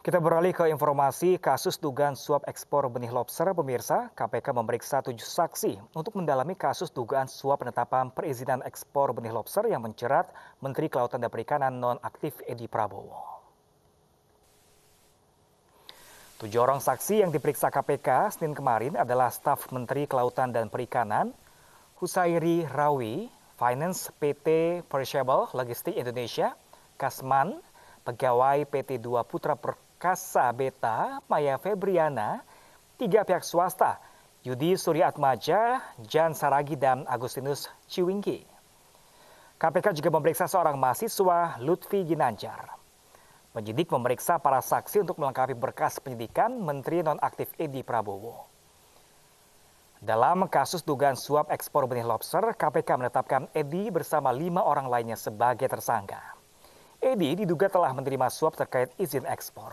Kita beralih ke informasi kasus dugaan suap ekspor benih lobster. Pemirsa, KPK memeriksa tujuh saksi untuk mendalami kasus dugaan suap penetapan perizinan ekspor benih lobster yang mencerat Menteri Kelautan dan Perikanan nonaktif Edi Prabowo. Tujuh orang saksi yang diperiksa KPK Senin kemarin adalah staf Menteri Kelautan dan Perikanan, Husairi Rawi, Finance PT Perishable Logistik Indonesia, Kasman, pegawai PT Dua Putra per Kasa Beta, Maya Febriana, tiga pihak swasta, Yudi Suryatmaja, Jan Saragi, dan Agustinus Ciwingki. KPK juga memeriksa seorang mahasiswa, Lutfi Ginanjar. Penyidik memeriksa para saksi untuk melengkapi berkas penyidikan Menteri Nonaktif Edi Prabowo. Dalam kasus dugaan suap ekspor benih lobster, KPK menetapkan Edi bersama lima orang lainnya sebagai tersangka. Edi diduga telah menerima suap terkait izin ekspor.